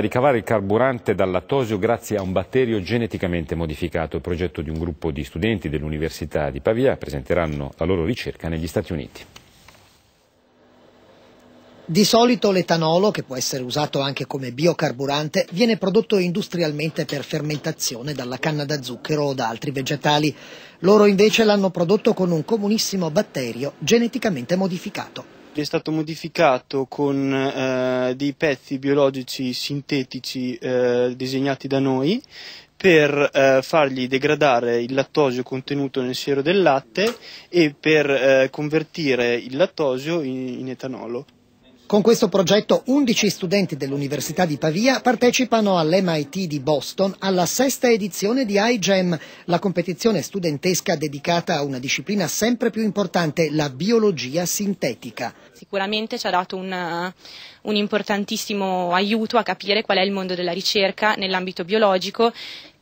ricavare il carburante dal lattosio grazie a un batterio geneticamente modificato. Il progetto di un gruppo di studenti dell'Università di Pavia presenteranno la loro ricerca negli Stati Uniti. Di solito l'etanolo, che può essere usato anche come biocarburante, viene prodotto industrialmente per fermentazione dalla canna da zucchero o da altri vegetali. Loro invece l'hanno prodotto con un comunissimo batterio geneticamente modificato è stato modificato con eh, dei pezzi biologici sintetici eh, disegnati da noi per eh, fargli degradare il lattosio contenuto nel siero del latte e per eh, convertire il lattosio in, in etanolo. Con questo progetto 11 studenti dell'Università di Pavia partecipano all'MIT di Boston alla sesta edizione di iGEM, la competizione studentesca dedicata a una disciplina sempre più importante, la biologia sintetica. Sicuramente ci ha dato un, eh, un importantissimo aiuto a capire qual è il mondo della ricerca nell'ambito biologico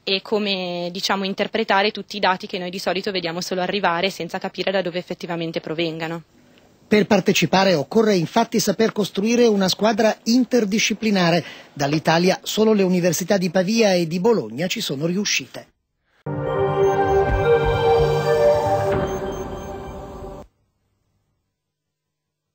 e come diciamo, interpretare tutti i dati che noi di solito vediamo solo arrivare senza capire da dove effettivamente provengano. Per partecipare occorre infatti saper costruire una squadra interdisciplinare. Dall'Italia solo le università di Pavia e di Bologna ci sono riuscite.